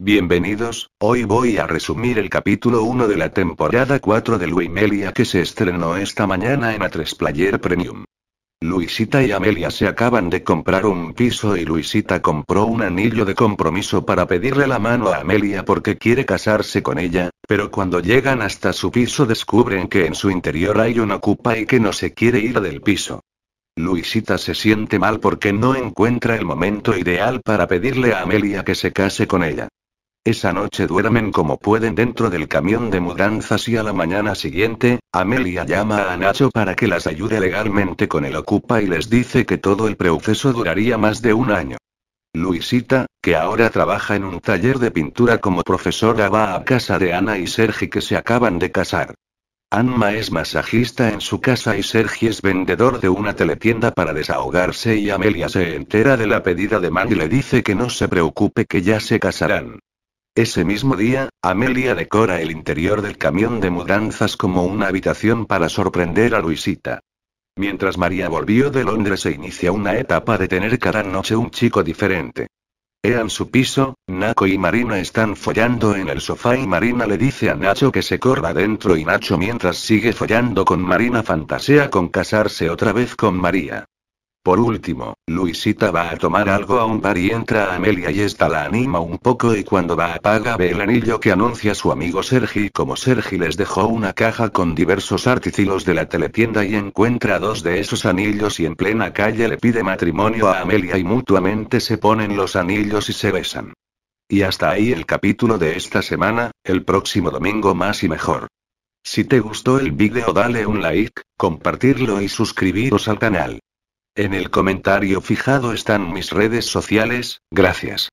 Bienvenidos, hoy voy a resumir el capítulo 1 de la temporada 4 de Luimelia que se estrenó esta mañana en A3 Player Premium. Luisita y Amelia se acaban de comprar un piso y Luisita compró un anillo de compromiso para pedirle la mano a Amelia porque quiere casarse con ella, pero cuando llegan hasta su piso descubren que en su interior hay una ocupa y que no se quiere ir del piso. Luisita se siente mal porque no encuentra el momento ideal para pedirle a Amelia que se case con ella. Esa noche duermen como pueden dentro del camión de mudanzas y a la mañana siguiente, Amelia llama a Nacho para que las ayude legalmente con el Ocupa y les dice que todo el proceso duraría más de un año. Luisita, que ahora trabaja en un taller de pintura como profesora, va a casa de Ana y Sergi que se acaban de casar. Anma es masajista en su casa y Sergi es vendedor de una teletienda para desahogarse y Amelia se entera de la pedida de Man y le dice que no se preocupe que ya se casarán. Ese mismo día, Amelia decora el interior del camión de mudanzas como una habitación para sorprender a Luisita. Mientras María volvió de Londres se inicia una etapa de tener cada noche un chico diferente. En su piso, Naco y Marina están follando en el sofá y Marina le dice a Nacho que se corra dentro y Nacho mientras sigue follando con Marina fantasea con casarse otra vez con María. Por último, Luisita va a tomar algo a un bar y entra a Amelia y esta la anima un poco y cuando va apaga ve el anillo que anuncia su amigo Sergi como Sergi les dejó una caja con diversos articilos de la teletienda y encuentra dos de esos anillos y en plena calle le pide matrimonio a Amelia y mutuamente se ponen los anillos y se besan. Y hasta ahí el capítulo de esta semana, el próximo domingo más y mejor. Si te gustó el vídeo dale un like, compartirlo y suscribiros al canal. En el comentario fijado están mis redes sociales, gracias.